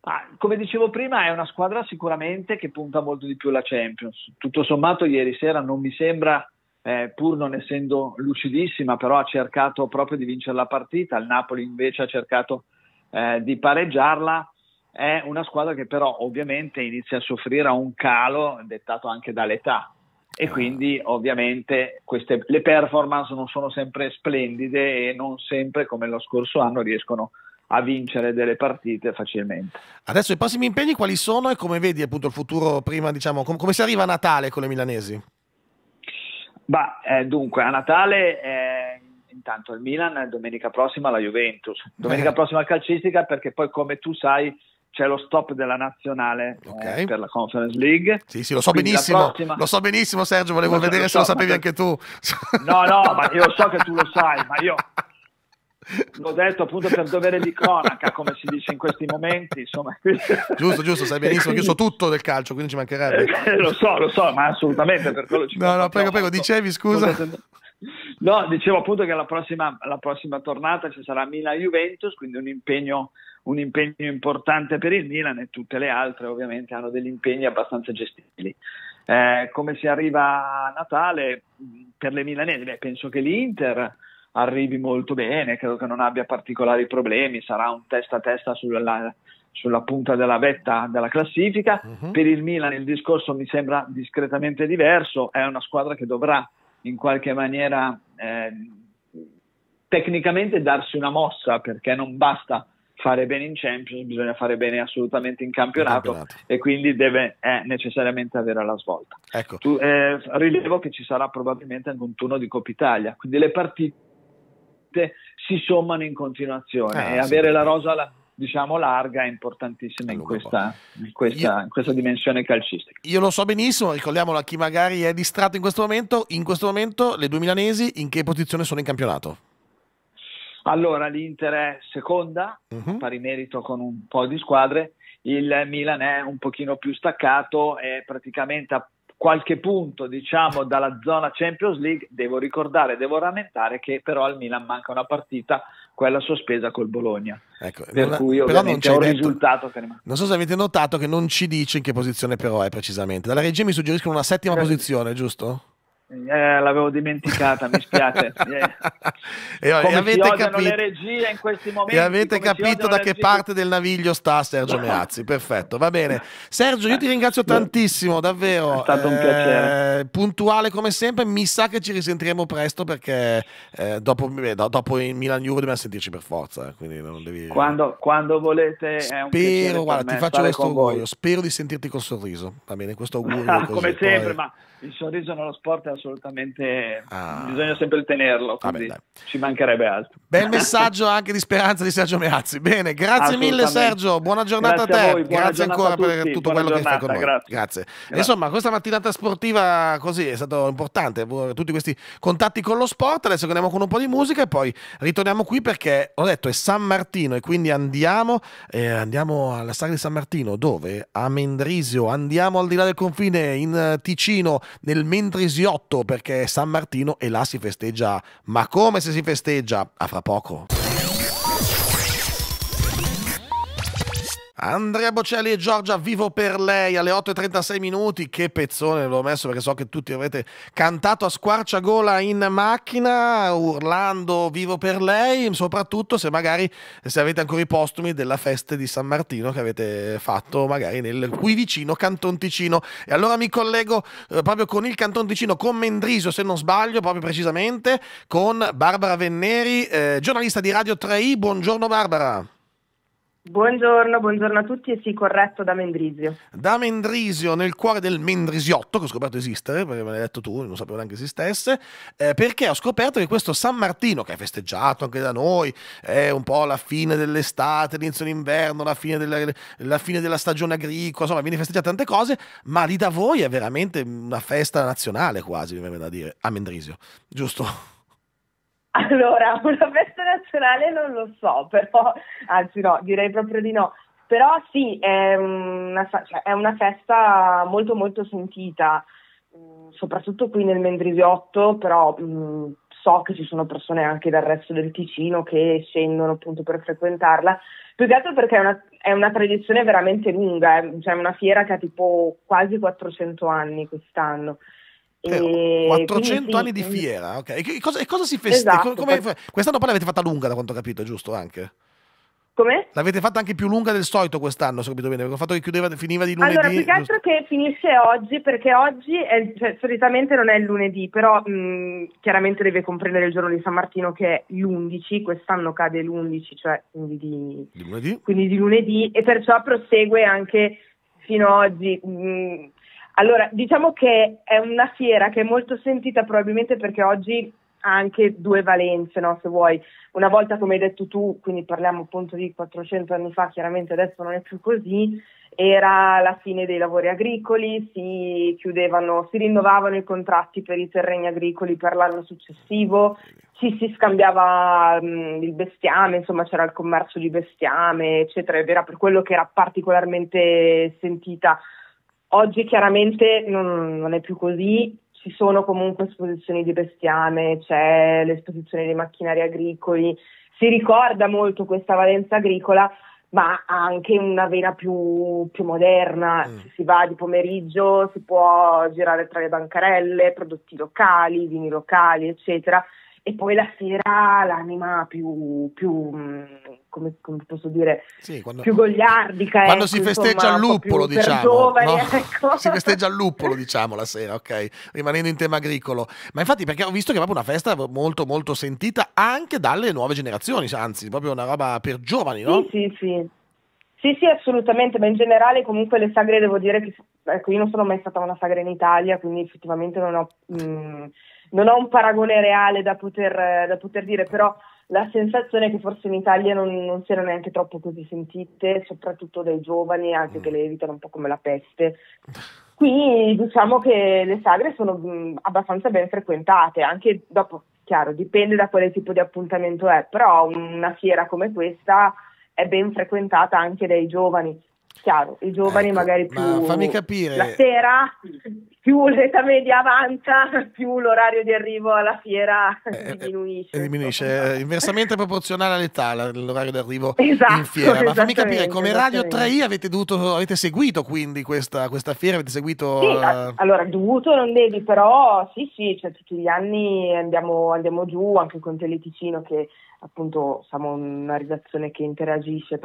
Ah, come dicevo prima, è una squadra sicuramente che punta molto di più alla Champions. Tutto sommato, ieri sera non mi sembra, eh, pur non essendo lucidissima, però ha cercato proprio di vincere la partita. Il Napoli invece ha cercato eh, di pareggiarla è una squadra che però ovviamente inizia a soffrire a un calo dettato anche dall'età e ah. quindi ovviamente queste, le performance non sono sempre splendide e non sempre come lo scorso anno riescono a vincere delle partite facilmente. Adesso i prossimi impegni quali sono e come vedi appunto il futuro prima diciamo com- come si arriva a Natale con le milanesi? Bah, eh, dunque a Natale eh, intanto il Milan domenica prossima la Juventus, domenica eh. prossima calcistica perché poi come tu sai c'è lo stop della nazionale eh, okay. eh, per la Conference League. Sì, sì, lo so Quindi benissimo. Prossima... Lo so benissimo, Sergio. Volevo no, vedere lo so, se lo sapevi anche tu. No, no, ma io so che tu lo sai, ma io l'ho detto appunto per dovere di cronaca, come si dice in questi momenti. Insomma. Giusto, giusto, sai benissimo quindi... io so tutto del calcio, quindi ci mancherebbe. Eh, lo so, lo so, ma assolutamente per quello ci No, no, prego, prego, dicevi scusa. No, dicevo appunto che la prossima, la prossima tornata ci sarà Mila Juventus, quindi un impegno un impegno importante per il Milan e tutte le altre ovviamente hanno degli impegni abbastanza gestibili. Eh, come si arriva a Natale per le milanesi? Beh, penso che l'Inter arrivi molto bene, credo che non abbia particolari problemi, sarà un testa a testa sulla, sulla punta della vetta della classifica. Uh-huh. Per il Milan il discorso mi sembra discretamente diverso, è una squadra che dovrà in qualche maniera eh, tecnicamente darsi una mossa perché non basta fare bene in Champions, bisogna fare bene assolutamente in campionato, campionato. e quindi deve eh, necessariamente avere la svolta. Ecco. Tu, eh, rilevo che ci sarà probabilmente anche un turno di Coppa Italia, quindi le partite si sommano in continuazione ah, e sì, avere sì. la rosa la, diciamo larga è importantissima in questa, in, questa, io, in questa, dimensione calcistica. Io lo so benissimo, ricordiamolo a chi magari è distratto in questo momento, in questo momento le due milanesi in che posizione sono in campionato? Allora l'Inter è seconda, uh-huh. pari merito con un po' di squadre, il Milan è un pochino più staccato, è praticamente a qualche punto diciamo dalla zona Champions League devo ricordare, devo rammentare che però al Milan manca una partita quella sospesa col Bologna ecco, per non, cui ovviamente non è un risultato che rimane. non so se avete notato che non ci dice in che posizione però è precisamente dalla regia mi suggeriscono una settima sì. posizione giusto? Eh, l'avevo dimenticata, mi spiace. Eh. e, avete capito, momenti, e avete capito da che parte del naviglio sta Sergio Meazzi. Perfetto, va bene. Sergio, io ti ringrazio tantissimo, davvero. È stato un piacere. Eh, puntuale come sempre, mi sa che ci risentiremo presto perché eh, dopo, dopo, il Milan Juve dobbiamo sentirci per forza. Eh, devi... Quando, quando, volete Spero, guarda, ti faccio questo augurio. Spero di sentirti col sorriso. Va bene, questo augurio. come sempre, ma il sorriso nello sport è assolutamente ah. bisogna sempre tenerlo quindi Vabbè, ci mancherebbe altro bel messaggio anche di speranza di Sergio Meazzi bene grazie mille Sergio buona giornata grazie a te a voi, grazie ancora per tutto buona quello giornata, che fai con noi grazie. grazie. grazie. insomma questa mattinata sportiva così è stato importante tutti questi contatti con lo sport adesso andiamo con un po' di musica e poi ritorniamo qui perché ho detto è San Martino e quindi andiamo eh, andiamo alla sagra di San Martino dove a Mendrisio andiamo al di là del confine in eh, Ticino nel Mendrisiotto perché San Martino e là si festeggia, ma come se si festeggia? A fra poco. Andrea Bocelli e Giorgia vivo per lei alle 8.36 minuti. Che pezzone l'ho messo perché so che tutti avrete cantato a squarciagola in macchina, urlando vivo per lei. Soprattutto se magari se avete ancora i postumi della festa di San Martino che avete fatto magari nel qui vicino Canton Ticino. E allora mi collego eh, proprio con il Canton Ticino, con Mendrisio se non sbaglio, proprio precisamente, con Barbara Venneri, eh, giornalista di Radio 3i. Buongiorno Barbara. Buongiorno, buongiorno, a tutti e sì, corretto da Mendrisio. Da Mendrisio, nel cuore del Mendrisiotto, che ho scoperto esistere, perché me l'hai detto tu, non sapevo neanche esistesse, eh, perché ho scoperto che questo San Martino, che è festeggiato anche da noi, è un po' la fine dell'estate, l'inizio dell'inverno, la fine della, la fine della stagione agricola, insomma, viene festeggiato tante cose, ma lì da voi è veramente una festa nazionale quasi, mi viene da dire, a Mendrisio, giusto? Allora, una festa nazionale non lo so, però, anzi no, direi proprio di no. Però sì, è mm, una, cioè, è una festa molto molto sentita, mm, soprattutto qui nel Mendrisiotto, però mh, mm, so che ci sono persone anche dal resto del Ticino che scendono appunto per frequentarla, più che altro perché è una, è una tradizione veramente lunga, eh, cioè è, cioè una fiera che ha tipo quasi 400 anni quest'anno eh, 400 anni di fiera, ok. E cosa, e cosa si festeggia? Esatto, per... Quest'anno poi l'avete fatta lunga, da quanto ho capito, giusto? Anche. Come? L'avete fatta anche più lunga del solito quest'anno, se ho capito bene, perché ho fatto che chiudeva, finiva di lunedì. Allora, più che altro che finisce oggi, perché oggi, è, cioè, solitamente non è il lunedì, però mh, chiaramente deve comprendere il giorno di San Martino che è l'11, quest'anno cade l'11, cioè quindi di, di lunedì. quindi di lunedì, e perciò prosegue anche fino ad oggi. Mh, allora, diciamo che è una fiera che è molto sentita probabilmente perché oggi ha anche due valenze, no? se vuoi. Una volta, come hai detto tu, quindi parliamo appunto di 400 anni fa, chiaramente adesso non è più così, era la fine dei lavori agricoli, si chiudevano, si rinnovavano i contratti per i terreni agricoli per l'anno successivo, ci si scambiava mh, il bestiame, insomma c'era il commercio di bestiame, eccetera, era per quello che era particolarmente sentita Oggi chiaramente non, non è più così, ci sono comunque esposizioni di bestiame, c'è l'esposizione dei macchinari agricoli, si ricorda molto questa valenza agricola, ma ha anche una vena più, più moderna, mm. si va di pomeriggio, si può girare tra le bancarelle, prodotti locali, vini locali, eccetera e poi la sera l'anima più, più mm, come, come, posso dire, sì, quando, più gogliardica. Quando ecco, si festeggia al luppolo, diciamo. Giovani, no? ecco. Si festeggia al luppolo, diciamo, la sera, ok? Rimanendo in tema agricolo. Ma infatti, perché ho visto che è proprio una festa molto, molto sentita anche dalle nuove generazioni, anzi, proprio una roba per giovani, no? Sì, sì, sì. Sì, sì, assolutamente, ma in generale comunque le sagre devo dire che, ecco, io non sono mai stata a una sagra in Italia, quindi effettivamente non ho... Mh, mm, non ho un paragone reale da poter, da poter dire, però la sensazione è che forse in Italia non, non siano neanche troppo così sentite, soprattutto dai giovani, anche mm. che le evitano un po' come la peste. Qui diciamo che le sagre sono mh, mm, abbastanza ben frequentate, anche dopo, chiaro, dipende da quale tipo di appuntamento è, però una fiera come questa è ben frequentata anche dai giovani, chiaro, i giovani ecco, magari più... Ma fammi capire... La sera, più l'età media avanza, più l'orario di arrivo alla fiera eh, eh diminuisce. Eh, diminuisce, eh, inversamente proporzionale all'età l'orario di arrivo esatto, in fiera. Ma fammi capire, come Radio 3 avete, dovuto, avete seguito quindi questa, questa fiera, avete seguito... Sì, uh... allora dovuto non devi, però sì sì, cioè, tutti gli anni andiamo, andiamo giù, anche con Teleticino che appunto siamo una redazione che interagisce,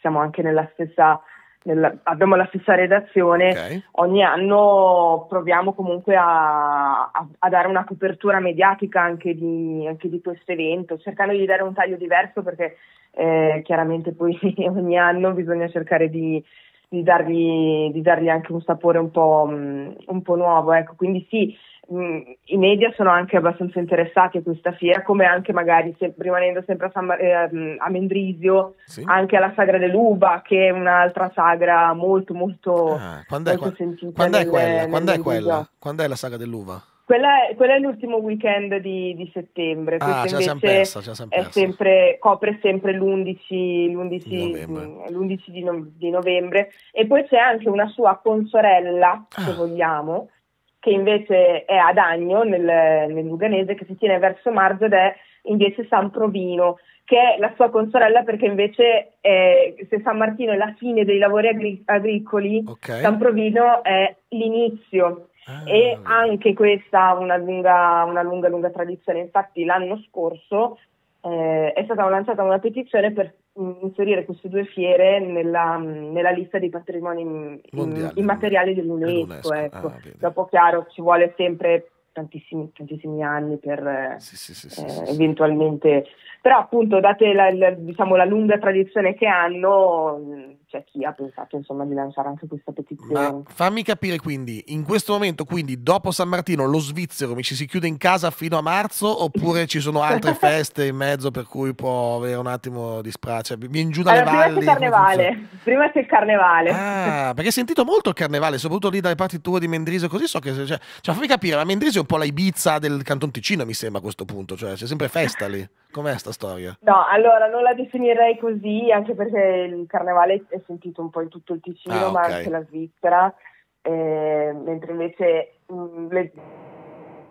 siamo anche nella stessa nel, abbiamo la stessa redazione, okay. ogni anno proviamo comunque a, a, a, dare una copertura mediatica anche di, anche di questo evento, cercando di dare un taglio diverso perché eh, chiaramente poi ogni anno bisogna cercare di, di, dargli, di dargli anche un sapore un po', mm, un po nuovo. Ecco. Quindi sì, mh, i media sono anche abbastanza interessati a questa fiera, come anche magari se, rimanendo sempre a, San, eh, a Mendrisio, sì. anche alla Sagra dell'Uva, che è un'altra sagra molto molto, ah, quando molto è, sentita. Quando, nel, è, quella? quando è quella? Quando è la Sagra dell'Uva? Quella è, quella è, l'ultimo weekend di, di settembre, ah, questa invece persa, sempre, copre sempre l'11, l'11, novembre. l'11 di, no, di, novembre e poi c'è anche una sua consorella, ah. se vogliamo, che invece è ad Agno, nel, nel Luganese, che si tiene verso marzo ed è invece San Provino, che è la sua consorella perché invece eh, se San Martino è la fine dei lavori agri- agricoli, okay. San Provino è l'inizio. Ah, e anche questa ha una lunga, una lunga, lunga tradizione. Infatti l'anno scorso eh, è stata lanciata una petizione per mm, inserire queste due fiere nella, mm, nella lista dei patrimoni mm, immateriali dell'UNESCO. Ah, ecco. Ah, Dopo, chiaro, ci vuole sempre tantissimi, tantissimi anni per sì, sì, sì, eh, eventualmente però appunto date la, la, diciamo, la, lunga tradizione che hanno c'è chi ha pensato insomma, di lanciare anche questa petizione Ma fammi capire quindi in questo momento quindi dopo San Martino lo svizzero mi ci si chiude in casa fino a marzo oppure ci sono altre feste in mezzo per cui può avere un attimo di spraccia cioè, viene giù dalle allora, valli prima c'è il carnevale prima c'è il carnevale ah, perché hai sentito molto il carnevale soprattutto lì dalle parti tue di Mendrisio così so che cioè, cioè fammi capire la Mendrisio è un po' la Ibiza del Canton Ticino mi sembra a questo punto cioè c'è sempre festa lì Com'è sta storia? No, allora non la definirei così, anche perché il carnevale è sentito un po' in tutto il Ticino, ah, okay. ma anche la Svizzera, eh, mentre invece mh, mm, le,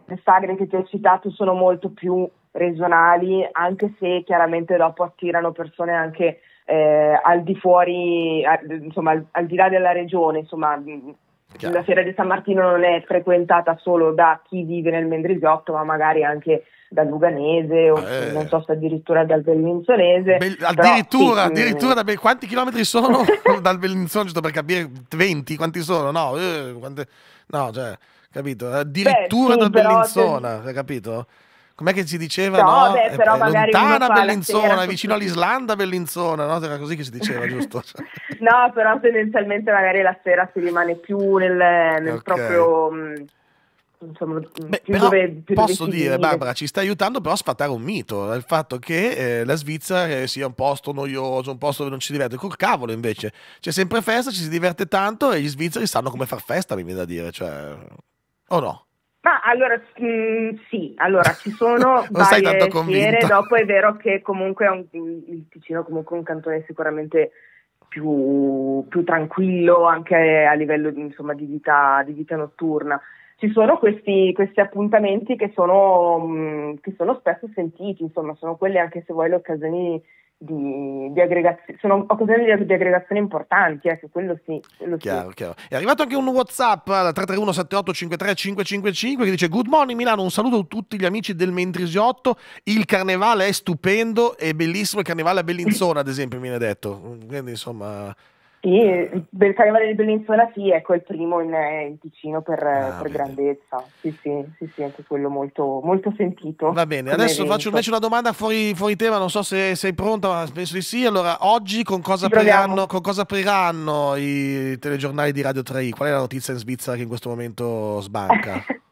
le sagre che ti ho citato sono molto più regionali, anche se chiaramente dopo attirano persone anche eh, al di fuori, insomma, al, al, di là della regione, insomma, mm, Chiaro. La fiera di San Martino non è frequentata solo da chi vive nel Mendrisiotto, ma magari anche dal Luganese o eh. non so se addirittura dal Bellinzonese. Be- addirittura, però, sì, addirittura da Be- quanti chilometri sono dal Bellinzonese? giusto per capire, 20, quanti sono? No, eh, quante... no cioè, capito, addirittura Beh, sì, da Bellinzona, hai capito? com'è che si diceva? No, no? Beh, però magari lontana Bellinzona, vicino all'Islanda Bellinzona, no? Era così che si diceva, giusto? no, però tendenzialmente magari la sera si rimane più nel, nel okay. proprio... Mh, mm, insomma, Beh, dove, posso dire, finire. Barbara, ci sta aiutando però a sfatare un mito, il fatto che eh, la Svizzera eh, sia un posto noioso, un posto dove non ci diverte. Col cavolo invece, c'è sempre festa, ci si diverte tanto e gli svizzeri sanno come far festa, mi viene da dire, cioè... o no? Ma allora mh, mm, sì, allora ci sono varie fiere, dopo è vero che comunque un, il Ticino comunque è un cantone sicuramente più, più tranquillo anche a livello insomma, di, vita, di, vita, notturna. Ci sono questi, questi appuntamenti che sono, mh, mm, che sono, spesso sentiti, insomma sono quelle anche se vuoi le occasioni di, di aggregazione, sono occasioni di, di aggregazione importanti, ecco, quello sì. Quello chiaro, sì. chiaro. È arrivato anche un WhatsApp da 331-7853-555 che dice Good morning Milano, un saluto a tutti gli amici del Mentrisiotto, il carnevale è stupendo, è bellissimo il carnevale a Bellinzona ad esempio, mi viene detto, quindi insomma sì, il Carnevale del Bellinzona sì, ecco il primo in, eh, in Ticino per, ah, per grandezza, sì sì, sì sì, anche quello molto, molto sentito. Va bene, adesso evento. faccio invece una domanda fuori, fuori, tema, non so se sei pronta, ma penso di sì. Allora, oggi con cosa, apriranno, con cosa apriranno i telegiornali di Radio 3? Qual è la notizia in Svizzera che in questo momento sbanca?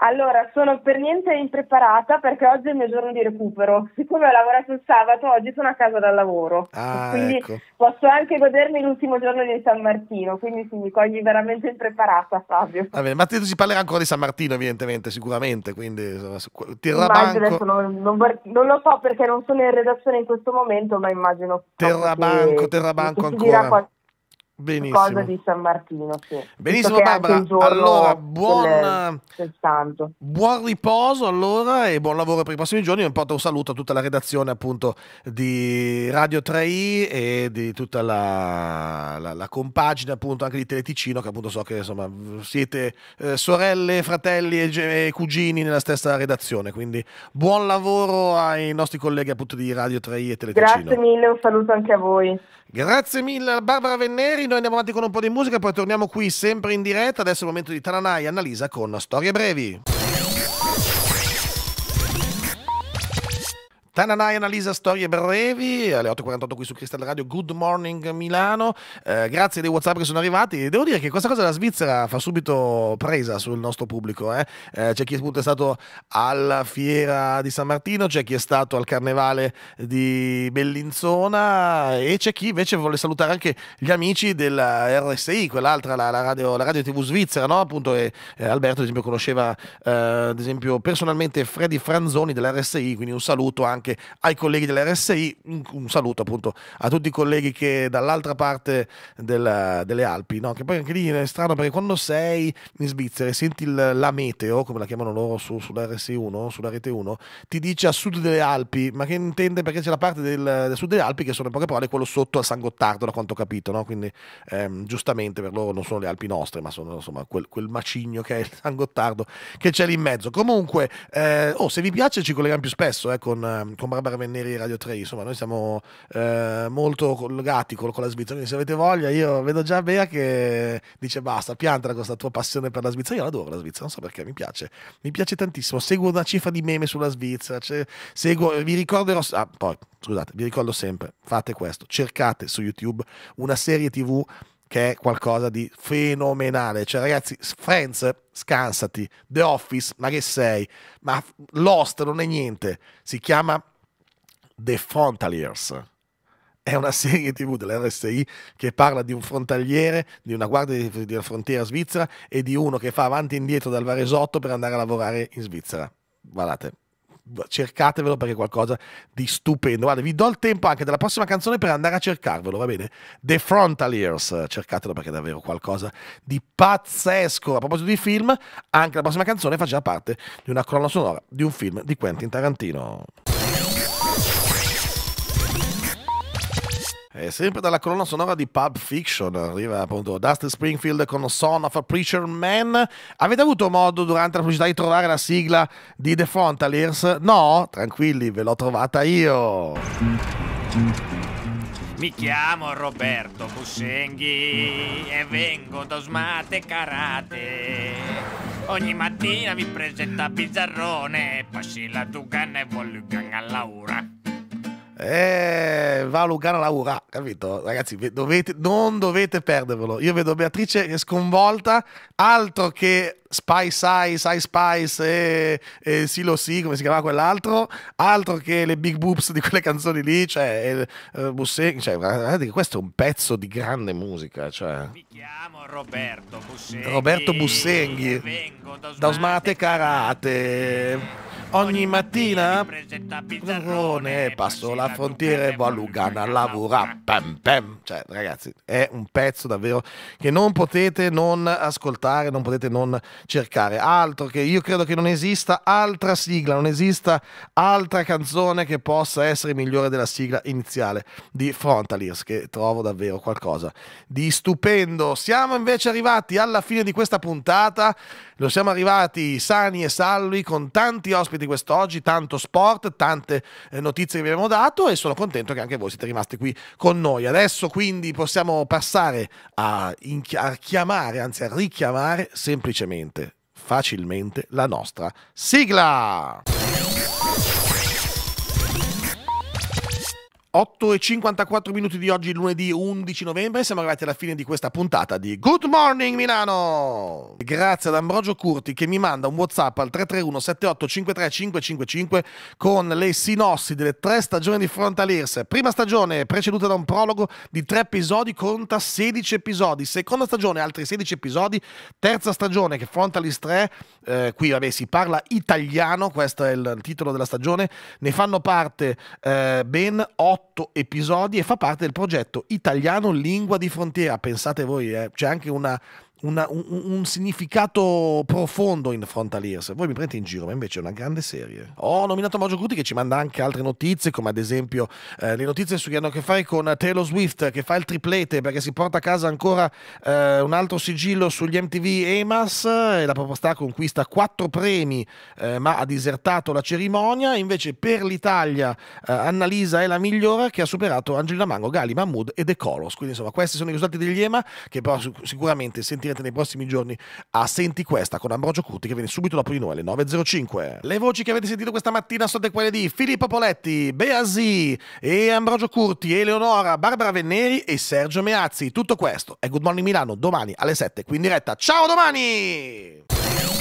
Allora, sono per niente impreparata perché oggi è il mio giorno di recupero. Siccome ho lavorato il sabato, oggi sono a casa dal lavoro. Ah, quindi ecco. posso anche godermi l'ultimo giorno di San Martino. Quindi sì, mi cogli veramente impreparata, Fabio. Va bene, ma te, si parlerà ancora di San Martino, evidentemente, sicuramente. Quindi terrà banco. Adesso non, non, non, lo so perché non sono in redazione in questo momento, ma immagino. Terrabanco, che, terrabanco che ancora. Benissimo. Cosa di San Martino, sì. Benissimo Barbara, allora buon, del, del buon, riposo allora e buon lavoro per i prossimi giorni. Un porto un saluto a tutta la redazione appunto di Radio 3i e di tutta la, la, la compagine appunto anche di Teleticino che appunto so che insomma siete eh, sorelle, fratelli e, e, cugini nella stessa redazione. Quindi buon lavoro ai nostri colleghi appunto di Radio 3i e Teleticino. Grazie mille, un saluto anche a voi. Grazie mille Barbara Venneri, noi andiamo avanti con un po' di musica, poi torniamo qui sempre in diretta. Adesso è il momento di Tananai e Annalisa con Storie Brevi. Tananai analizza storie brevi alle 8.48 qui su Crystal Radio. Good morning Milano. Eh, grazie dei WhatsApp che sono arrivati. Devo dire che questa cosa della Svizzera fa subito presa sul nostro pubblico. Eh? Eh, c'è chi appunto è stato alla fiera di San Martino, c'è chi è stato al carnevale di Bellinzona e c'è chi invece vuole salutare anche gli amici della RSI, quell'altra, la, la, radio, la radio, TV svizzera. No? Appunto, e, eh, Alberto, ad esempio, conosceva eh, ad esempio, personalmente Freddy Franzoni della RSI. Quindi un saluto anche anche ai colleghi dell'RSI, un saluto appunto a tutti i colleghi che dall'altra parte della, delle Alpi, no? che poi anche lì è strano perché quando sei in Svizzera e senti il, la meteo, come la chiamano loro su, sull'RSI 1, sulla rete 1, ti dice a sud delle Alpi, ma che intende perché c'è la parte del, del sud delle Alpi che sono in poche parole quello sotto al San Gottardo, da quanto ho capito, no? quindi ehm, giustamente per loro non sono le Alpi nostre, ma sono insomma quel, quel macigno che è il San Gottardo che c'è lì in mezzo. Comunque, eh, oh, se vi piace ci colleghiamo più spesso eh, con, con Barbara Venneri Radio 3, insomma noi siamo eh, molto collegati con, con, la Svizzera, quindi se avete voglia io vedo già Bea che dice basta, piantala questa tua passione per la Svizzera, io adoro la Svizzera, non so perché, mi piace, mi piace tantissimo, seguo una cifra di meme sulla Svizzera, cioè, seguo, vi ricorderò, ah, poi scusate, vi ricordo sempre, fate questo, cercate su YouTube una serie tv che è qualcosa di fenomenale. Cioè, ragazzi, Friends, scansati. The Office, ma che sei? Ma Lost non è niente. Si chiama The Frontaliers. È una serie TV dell'RSI che parla di un frontaliere, di una guardia di, di frontiera svizzera e di uno che fa avanti e indietro dal Varesotto per andare a lavorare in Svizzera. Guardate, cercatevelo perché è qualcosa di stupendo. Guarda, vi do il tempo anche della prossima canzone per andare a cercarvelo, va bene? The Frontaliers, cercatelo perché è davvero qualcosa di pazzesco. A proposito di film, anche la prossima canzone faceva parte di una colonna sonora di un film di Quentin Tarantino. E sempre dalla colonna sonora di Pub Fiction arriva appunto Dusty Springfield con Son of a Preacher Man. Avete avuto modo durante la pubblicità di trovare la sigla di The Frontaliers? No? Tranquilli, ve l'ho trovata io. Mi chiamo Roberto Bussenghi e vengo da Osmate Karate. Ogni mattina mi presenta Bizzarrone, passi la Dugan e voglio alla ora eh, va a Lugano Laura, capito? Ragazzi, dovete, non dovete perdervelo. Io vedo Beatrice sconvolta, altro che Spice Ice, Ice Spice e, e Silo Si, come si chiamava quell'altro, altro che le big boobs di quelle canzoni lì, cioè, eh, Bussetti, cioè, guardate questo è un pezzo di grande musica, cioè. Mi chiamo Roberto Bussenghi. Roberto Bussenghi. da Osmate, Karate. Ogni, mattina, mattina passo la alla frontiera Valugana lavora pam pam. Cioè, ragazzi, è un pezzo davvero che non potete non ascoltare, non potete non cercare. Altro che io credo che non esista altra sigla, non esista altra canzone che possa essere migliore della sigla iniziale di Frontaliers, che trovo davvero qualcosa di stupendo. Siamo invece arrivati alla fine di questa puntata. Lo siamo arrivati sani e salvi con tanti ospiti quest'oggi, tanto sport, tante eh, notizie che vi abbiamo dato e sono contento che anche voi siete rimasti qui con noi. Adesso quindi possiamo passare a, a chiamare, anzi a richiamare semplicemente, facilmente la nostra sigla. 8 e 54 minuti di oggi, lunedì 11 novembre, siamo arrivati alla fine di questa puntata di Good Morning Milano! Grazie ad Ambrogio Curti che mi manda un WhatsApp al 331 78 555 con le sinossi delle tre stagioni di Frontaliers. Prima stagione preceduta da un prologo di tre episodi, conta 16 episodi. Seconda stagione, altri 16 episodi. Terza stagione, che Frontaliers 3, eh, qui vabbè si parla italiano, questo è il titolo della stagione, ne fanno parte eh, ben 8 otto episodi e fa parte del progetto italiano Lingua di Frontiera. Pensate voi, eh? c'è anche una una, un, un, significato profondo in Frontaliers. Voi mi prendete in giro, ma invece è una grande serie. Ho nominato Maggio Guti che ci manda anche altre notizie, come ad esempio eh, le notizie su, che hanno a che fare con Taylor Swift che fa il triplete perché si porta a casa ancora eh, un altro sigillo sugli MTV EMAS e la proposta conquista quattro premi eh, ma ha disertato la cerimonia. Invece per l'Italia eh, Annalisa è la migliore che ha superato Angelina Mango, Gali, Mahmood e The Colos. Quindi insomma questi sono i risultati degli EMA che però sicuramente sentiremo sentirete nei prossimi giorni a Senti Questa con Ambrogio Curti che viene subito dopo di noi alle 9.05. Le voci che avete sentito questa mattina sono quelle di Filippo Poletti, Beasi e Ambrogio Curti, Eleonora, Barbara Venneri e Sergio Meazzi. Tutto questo è Good Morning Milano domani alle 7, qui in diretta. Ciao domani!